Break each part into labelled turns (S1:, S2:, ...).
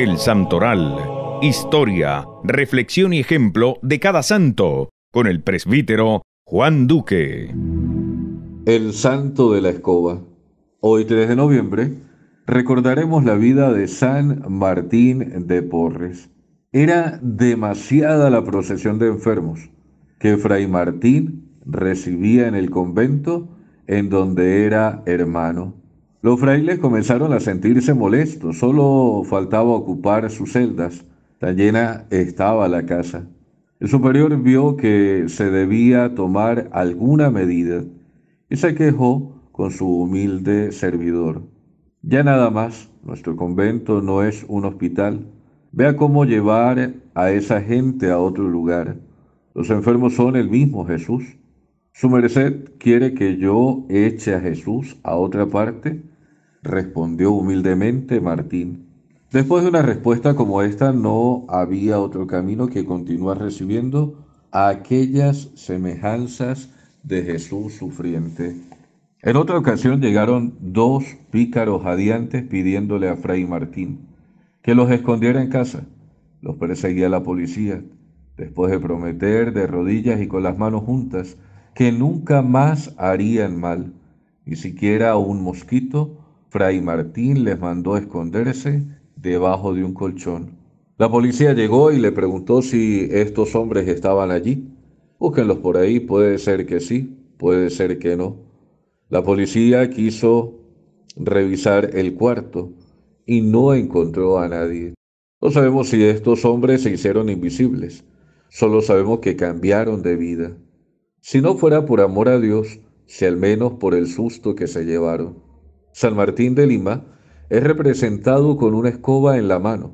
S1: El Santoral. Historia, reflexión y ejemplo de cada santo, con el presbítero Juan Duque. El Santo de la Escoba. Hoy 3 de noviembre recordaremos la vida de San Martín de Porres. Era demasiada la procesión de enfermos que Fray Martín recibía en el convento en donde era hermano. Los frailes comenzaron a sentirse molestos, solo faltaba ocupar sus celdas, tan llena estaba la casa. El superior vio que se debía tomar alguna medida y se quejó con su humilde servidor. Ya nada más, nuestro convento no es un hospital. Vea cómo llevar a esa gente a otro lugar. Los enfermos son el mismo Jesús. ¿Su merced quiere que yo eche a Jesús a otra parte? respondió humildemente Martín. Después de una respuesta como esta, no había otro camino que continuar recibiendo aquellas semejanzas de Jesús sufriente. En otra ocasión llegaron dos pícaros adiantes pidiéndole a Fray Martín que los escondiera en casa. Los perseguía la policía, después de prometer de rodillas y con las manos juntas que nunca más harían mal, ni siquiera un mosquito Fray Martín les mandó esconderse debajo de un colchón. La policía llegó y le preguntó si estos hombres estaban allí. Búsquenlos por ahí, puede ser que sí, puede ser que no. La policía quiso revisar el cuarto y no encontró a nadie. No sabemos si estos hombres se hicieron invisibles, solo sabemos que cambiaron de vida. Si no fuera por amor a Dios, si al menos por el susto que se llevaron. San Martín de Lima es representado con una escoba en la mano,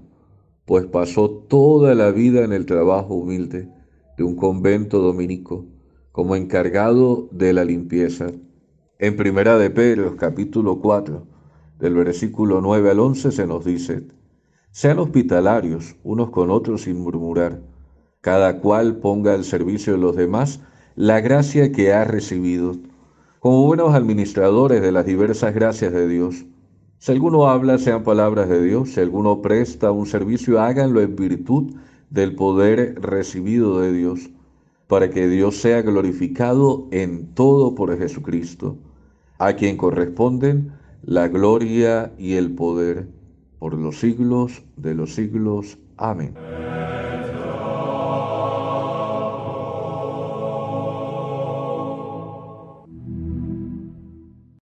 S1: pues pasó toda la vida en el trabajo humilde de un convento dominico como encargado de la limpieza. En Primera de Pedro, capítulo 4, del versículo 9 al 11 se nos dice, sean hospitalarios unos con otros sin murmurar, cada cual ponga al servicio de los demás la gracia que ha recibido como buenos administradores de las diversas gracias de Dios. Si alguno habla, sean palabras de Dios. Si alguno presta un servicio, háganlo en virtud del poder recibido de Dios, para que Dios sea glorificado en todo por Jesucristo, a quien corresponden la gloria y el poder por los siglos de los siglos. Amén.